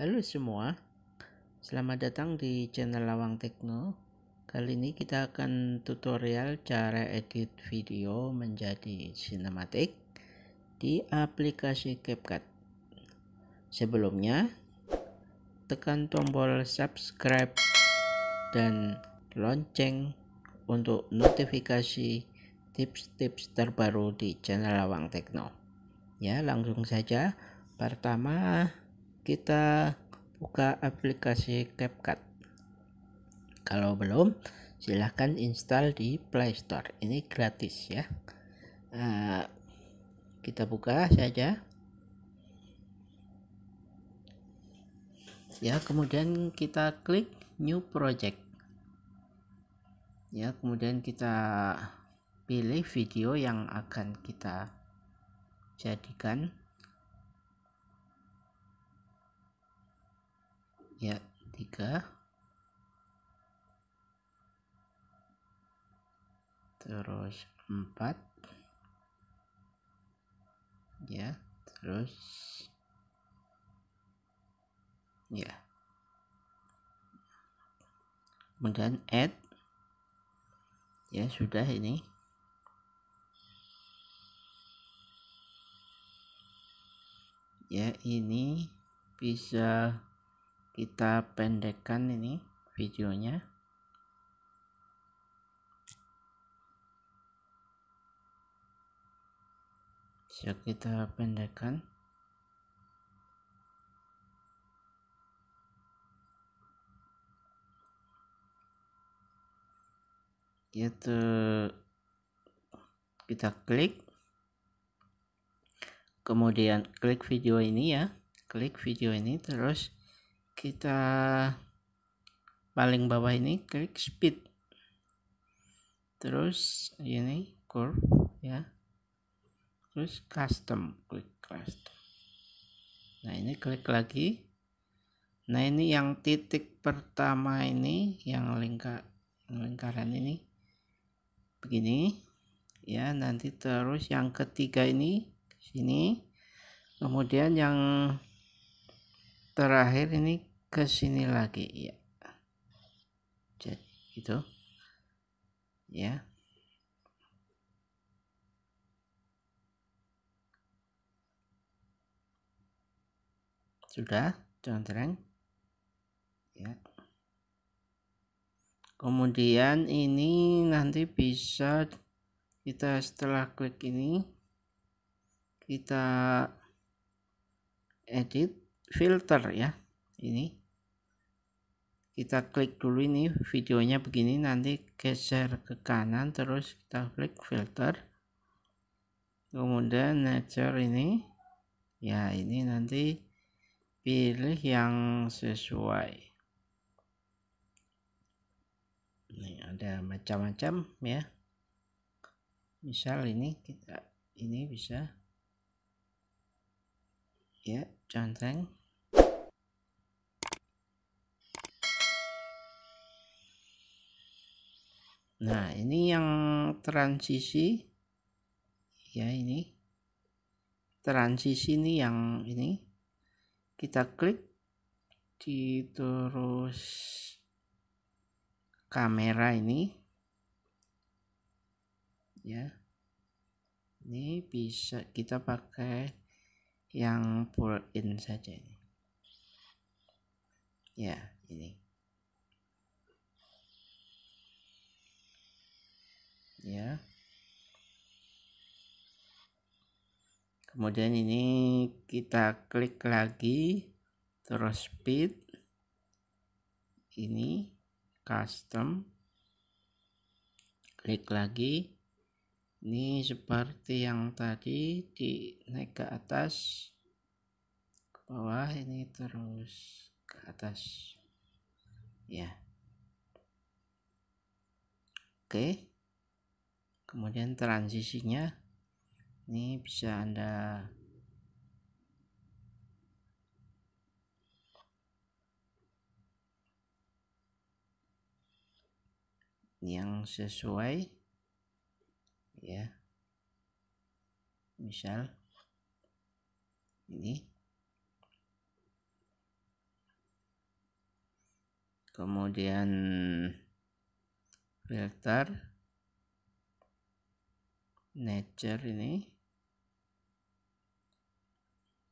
Halo semua, selamat datang di channel Lawang Tekno. Kali ini kita akan tutorial cara edit video menjadi sinematik di aplikasi CapCut. Sebelumnya, tekan tombol subscribe dan lonceng untuk notifikasi tips-tips terbaru di channel Lawang Tekno. Ya, langsung saja. Pertama, kita buka aplikasi CapCut. Kalau belum, silahkan install di Play Store. Ini gratis ya. Uh, kita buka saja. Ya, kemudian kita klik New Project. Ya, kemudian kita pilih video yang akan kita jadikan ya tiga terus empat ya terus ya kemudian add ya sudah ini ya ini bisa kita pendekkan ini videonya bisa kita pendekkan yaitu kita klik kemudian klik video ini ya klik video ini terus kita paling bawah ini klik speed terus ini curve ya terus custom klik custom nah ini klik lagi nah ini yang titik pertama ini yang lingkar lingkaran ini begini ya nanti terus yang ketiga ini sini kemudian yang terakhir ini ke sini lagi ya jadi itu, ya sudah contreng ya kemudian ini nanti bisa kita setelah klik ini kita edit filter ya ini kita klik dulu ini videonya begini nanti geser ke kanan terus kita klik filter kemudian nature ini ya ini nanti pilih yang sesuai ini ada macam-macam ya misal ini kita ini bisa ya centeng Nah, ini yang transisi ya ini. Transisi ini yang ini. Kita klik di terus kamera ini. Ya. Ini bisa kita pakai yang pull in saja ini. Ya, ini. ya kemudian ini kita klik lagi terus speed ini custom klik lagi ini seperti yang tadi di naik ke atas ke bawah ini terus ke atas ya oke okay kemudian transisinya ini bisa anda yang sesuai ya misal ini kemudian filter nature ini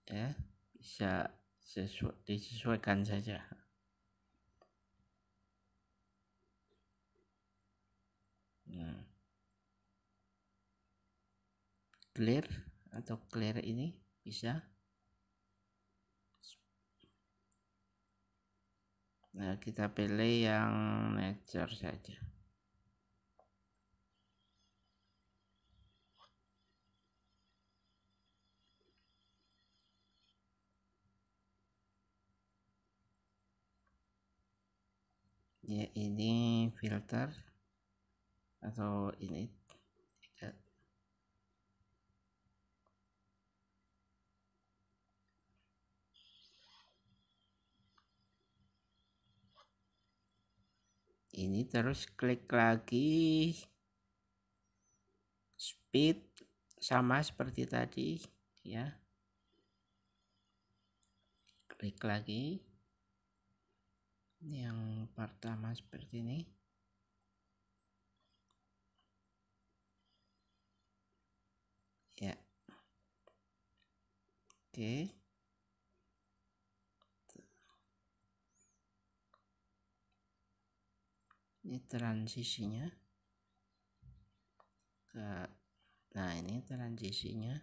ya bisa sesuai, disesuaikan saja nah. clear atau clear ini bisa nah kita pilih yang nature saja ya ini filter atau ini ini terus klik lagi speed sama seperti tadi ya klik lagi yang pertama seperti ini ya oke ini transisinya ke nah ini transisinya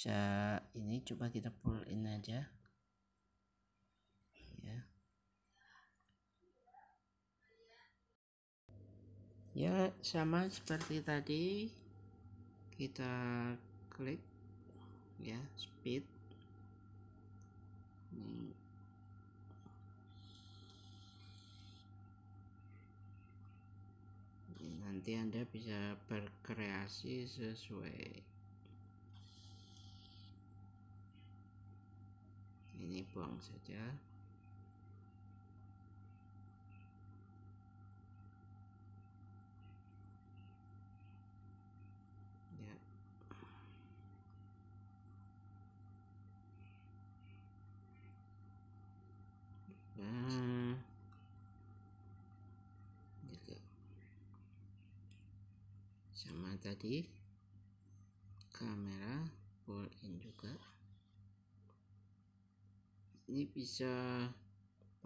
bisa ini coba kita pull in aja ya ya sama seperti tadi kita klik ya speed nanti anda bisa berkreasi sesuai ini buang saja ya nah. juga sama tadi kamera pull in juga ini bisa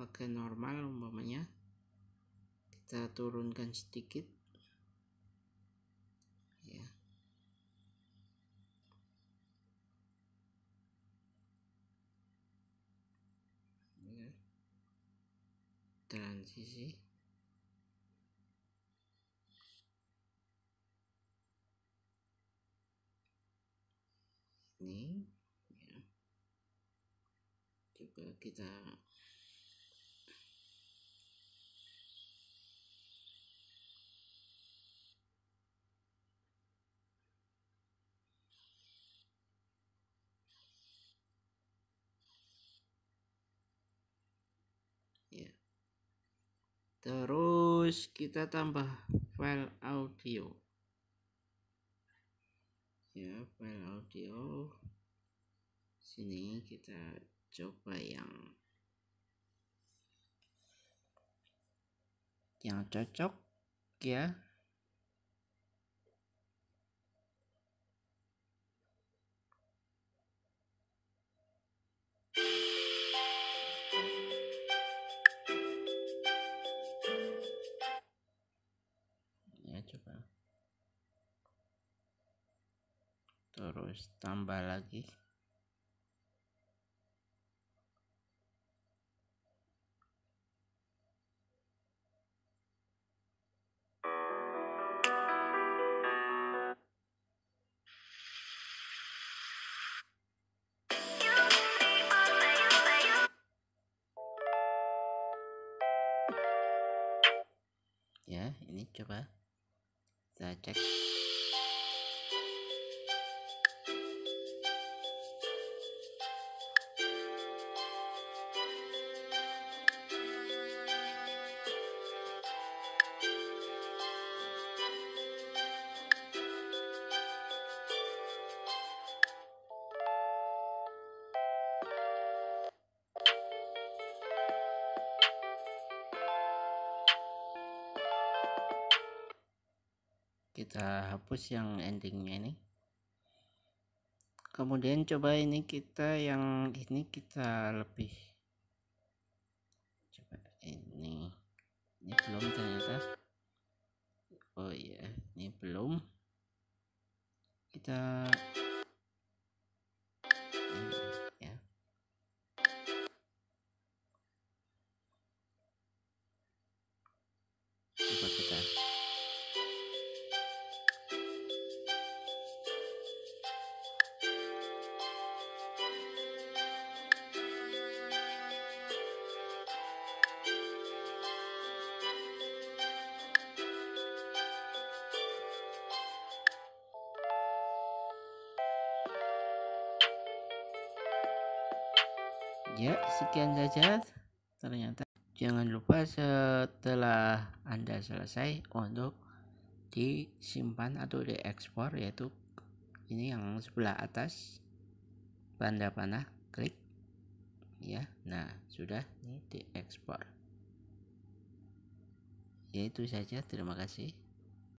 pakai normal umpamanya kita turunkan sedikit ya transisi ini juga kita ya terus kita tambah file audio ya file audio sini kita coba yang yang cocok ya, ya terus tambah lagi ini coba saya cek kita hapus yang endingnya ini kemudian coba ini kita yang ini kita lebih coba ini ini belum ternyata oh iya ini belum kita ya sekian saja ternyata jangan lupa setelah anda selesai untuk disimpan atau diekspor yaitu ini yang sebelah atas tanda panah klik ya nah sudah ini diekspor yaitu itu saja terima kasih